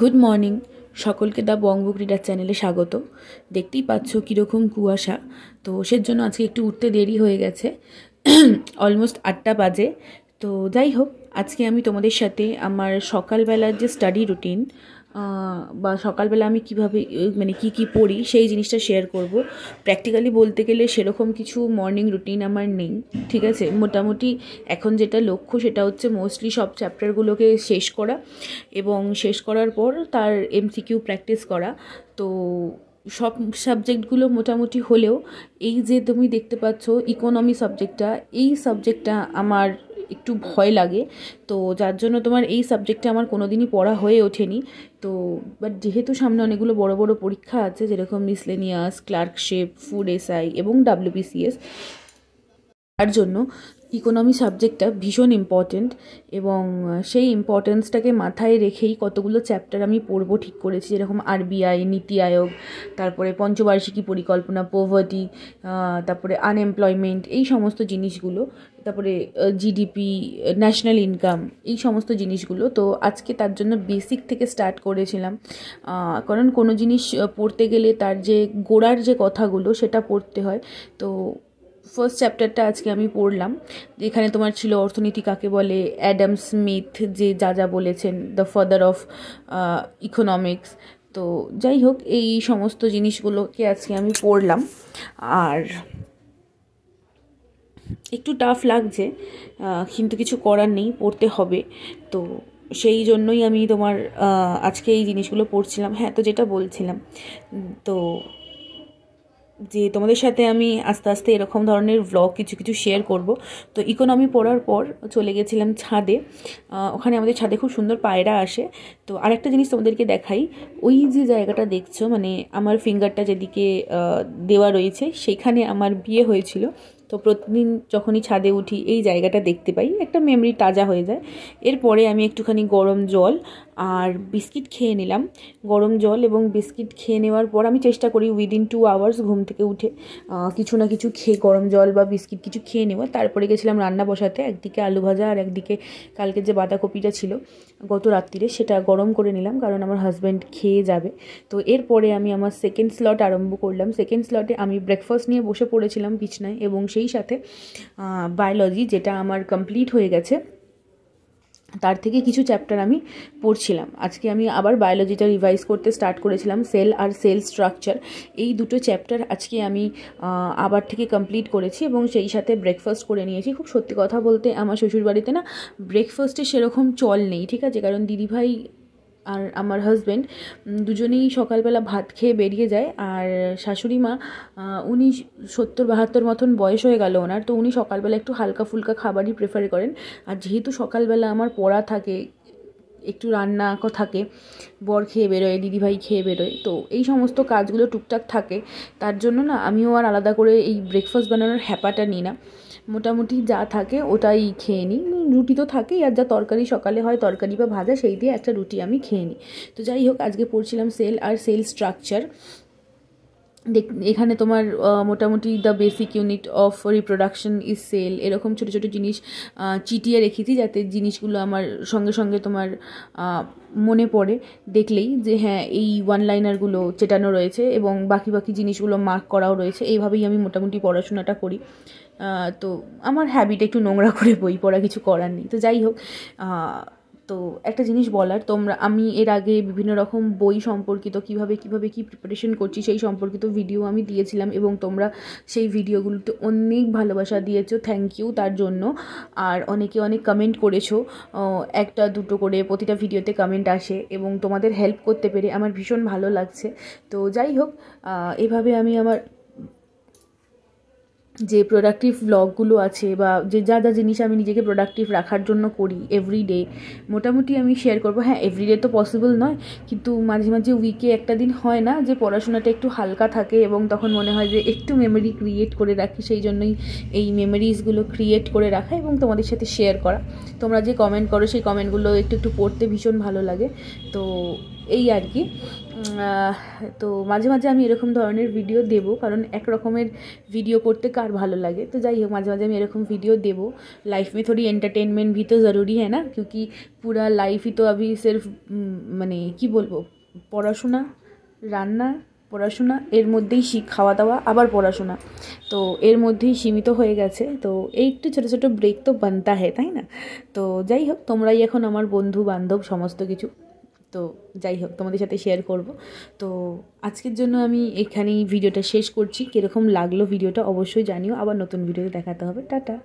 good morning সকলকে দা বঙ্গ ক্রীড়ার চ্যানেলে স্বাগত দেখতেই পাচ্ছ কীরকম কুয়াশা তো সেজন্য আজকে একটু উঠতে দেরি হয়ে গেছে অলমোস্ট আটটা বাজে তো যাই হোক আজকে আমি তোমাদের সাথে আমার সকালবেলার যে স্টাডি রুটিন বা সকালবেলা আমি কিভাবে মানে কি কি পড়ি সেই জিনিসটা শেয়ার করব প্র্যাকটিক্যালি বলতে গেলে সেরকম কিছু মর্নিং রুটিন আমার নেই ঠিক আছে মোটামুটি এখন যেটা লক্ষ্য সেটা হচ্ছে মোস্টলি সব চ্যাপ্টারগুলোকে শেষ করা এবং শেষ করার পর তার এমসিকিউ প্র্যাকটিস করা তো সব সাবজেক্টগুলো মোটামুটি হলেও এই যে তুমি দেখতে পাচ্ছ ইকোনমি সাবজেক্টটা এই সাবজেক্টটা আমার একটু ভয় লাগে তো যার জন্য তোমার এই সাবজেক্টে আমার কোনো দিনই পড়া হয়ে ওঠেনি তো বাট যেহেতু সামনে অনেকগুলো বড় বড় পরীক্ষা আছে যেরকম মিসলেনিয়াস ক্লার্কশিপ ফুড এসআই এবং ডাব্লিউবিসিএস তার জন্য ইকোনমি সাবজেক্টটা ভীষণ ইম্পর্টেন্ট এবং সেই ইম্পর্টেন্সটাকে মাথায় রেখেই কতগুলো চ্যাপ্টার আমি পড়বো ঠিক করেছি যেরকম আরবিআই নীতি আয়োগ তারপরে পঞ্চবার্ষিকী পরিকল্পনা পোভার্টি তারপরে আনএমপ্লয়মেন্ট এই সমস্ত জিনিসগুলো তারপরে জিডিপি ন্যাশনাল ইনকাম এই সমস্ত জিনিসগুলো তো আজকে তার জন্য বেসিক থেকে স্টার্ট করেছিলাম কারণ কোনো জিনিস পড়তে গেলে তার যে গোড়ার যে কথাগুলো সেটা পড়তে হয় তো ফার্স্ট চ্যাপ্টারটা আজকে আমি পড়লাম এখানে তোমার ছিল অর্থনীতি কাকে বলে অ্যাডাম স্মিথ যে যা যা বলেছেন দ্য ফাদার অফ ইকোনমিক্স তো যাই হোক এই সমস্ত জিনিসগুলোকে আজকে আমি পড়লাম আর একটু টাফ লাগছে কিন্তু কিছু করার নেই পড়তে হবে তো সেই জন্যই আমি তোমার আজকে এই জিনিসগুলো পড়ছিলাম হ্যাঁ তো যেটা বলছিলাম তো যে তোমাদের সাথে আমি আস্তে আস্তে এরকম ধরনের ব্লগ কিছু কিছু শেয়ার করব তো ইকোনমি পড়ার পর চলে গেছিলাম ছাদে ওখানে আমাদের ছাদে খুব সুন্দর পায়রা আসে তো আরেকটা জিনিস তোমাদেরকে দেখাই ওই যে জায়গাটা দেখছো মানে আমার ফিঙ্গারটা যেদিকে দেওয়া রয়েছে সেখানে আমার বিয়ে হয়েছিল তো প্রতিদিন যখনই ছাদে উঠি এই জায়গাটা দেখতে পাই একটা মেমরি তাজা হয়ে যায় এরপরে আমি একটুখানি গরম জল আর বিস্কিট খেয়ে নিলাম গরম জল এবং বিস্কিট খেয়ে নেওয়ার পর আমি চেষ্টা করি উইদিন টু আওয়ার্স ঘুম থেকে উঠে কিছু না কিছু খেয়ে গরম জল বা বিস্কিট কিছু খেয়ে নেওয়া তারপরে গেছিলাম রান্না বসাতে একদিকে আলু ভাজা আর একদিকে কালকে যে বাঁধাকপিটা ছিল গত রাত্রিরে সেটা গরম করে নিলাম কারণ আমার হাজব্যান্ড খেয়ে যাবে তো এরপরে আমি আমার সেকেন্ড স্লট আরম্ভ করলাম সেকেন্ড স্লটে আমি ব্রেকফাস্ট নিয়ে বসে পড়েছিলাম বিছনায় এবং সেই সাথে বায়োলজি যেটা আমার কমপ্লিট হয়ে গেছে তার থেকে কিছু চ্যাপ্টার আমি পড়ছিলাম আজকে আমি আবার বায়োলজিটা রিভাইজ করতে স্টার্ট করেছিলাম সেল আর সেল স্ট্রাকচার এই দুটো চ্যাপ্টার আজকে আমি আবার থেকে কমপ্লিট করেছি এবং সেই সাথে ব্রেকফাস্ট করে নিয়েছি খুব সত্যি কথা বলতে আমার শ্বশুরবাড়িতে না ব্রেকফাস্টে সেরকম চল নেই ঠিক আছে কারণ দিদিভাই আর আমার হাজব্যান্ড দুজনেই সকালবেলা ভাত খেয়ে বেরিয়ে যায় আর শাশুড়ি মা উনি সত্তর বাহাত্তর মতন বয়স হয়ে গেল ওনার তো উনি সকালবেলা একটু হালকা ফুলকা খাবারই প্রেফার করেন আর যেহেতু সকালবেলা আমার পড়া থাকে একটু রান্না থাকে বর খেয়ে বেরোয় দিদিভাই খেয়ে বেরোয় তো এই সমস্ত কাজগুলো টুকটাক থাকে তার জন্য না আমিও আর আলাদা করে এই ব্রেকফাস্ট বানানোর হ্যাপাটা নিই না মোটামুটি যা থাকে ওটাই খেয়ে নিই রুটি তো থাকেই আর যা তরকারি সকালে হয় তরকারি বা ভাজা সেই দিয়ে একটা রুটি আমি খেয়ে নিই তো যাই হোক আজকে পড়ছিলাম সেল আর সেল স্ট্রাকচার এখানে তোমার মোটামুটি the basic unit of reproduction is cell এরকম ছোটো ছোটো জিনিস চিটিয়ে রেখেছি যাতে জিনিসগুলো আমার সঙ্গে সঙ্গে তোমার মনে পড়ে দেখলেই যে হ্যাঁ এই ওয়ান লাইনারগুলো চেটানো রয়েছে এবং বাকি বাকি জিনিসগুলো মার্ক করাও রয়েছে এইভাবেই আমি মোটামুটি পড়াশোনাটা করি তো আমার হ্যাবিট একটু নোংরা করে বই পড়া কিছু করার নেই তো যাই হোক তো একটা জিনিস বলার তোমরা আমি এর আগে বিভিন্ন রকম বই সম্পর্কিত কিভাবে কিভাবে কি প্রিপারেশন করছি সেই সম্পর্কিত ভিডিও আমি দিয়েছিলাম এবং তোমরা সেই ভিডিওগুলোতে অনেক ভালোবাসা দিয়েছো থ্যাংক ইউ তার জন্য আর অনেকে অনেক কমেন্ট করেছো একটা দুটো করে প্রতিটা ভিডিওতে কমেন্ট আসে এবং তোমাদের হেল্প করতে পেরে আমার ভীষণ ভালো লাগছে তো যাই হোক এভাবে আমি আমার যে প্রোডাক্টিভ ব্লগগুলো আছে বা যে যা যা জিনিস আমি নিজেকে প্রোডাক্টিভ রাখার জন্য করি এভরিডে মোটামুটি আমি শেয়ার করবো হ্যাঁ এভরিডে তো পসিবল নয় কিন্তু মাঝে মাঝে উইকে একটা দিন হয় না যে পড়াশোনাটা একটু হালকা থাকে এবং তখন মনে হয় যে একটু মেমোরি ক্রিয়েট করে রাখি সেই জন্যই এই মেমোরিজগুলো ক্রিয়েট করে রাখা এবং তোমাদের সাথে শেয়ার করা তোমরা যে কমেন্ট করো সেই কমেন্টগুলো একটু একটু পড়তে ভীষণ ভালো লাগে তো এই আর কি তো মাঝে মাঝে আমি এরকম ধরনের ভিডিও দেব কারণ এক রকমের ভিডিও করতে কার ভালো লাগে তো যাই হোক মাঝে মাঝে আমি এরকম ভিডিও দেব লাইফ মে থোড়ি এন্টারটেনমেন্ট ভি তো জরুরি হ্যাঁ না কিউকি पूरा লাইফই তো तो अभी মানে কি বলবো পড়াশোনা রান্না পড়াশোনা এর মধ্যেই শিখ খাওয়া দাওয়া আবার পড়াশোনা তো এর মধ্যেই সীমিত হয়ে গেছে তো এই একটু ছোটো ছোটো ব্রেক তো বানতা হ্যাঁ তাই না তো যাই হোক তোমরাই এখন আমার বন্ধু বান্ধব সমস্ত কিছু তো যাই হোক তোমাদের সাথে শেয়ার করব তো আজকের জন্য আমি এখানেই ভিডিওটা শেষ করছি কীরকম লাগলো ভিডিওটা অবশ্যই জানিও আবার নতুন ভিডিওতে দেখাতে হবে টাটা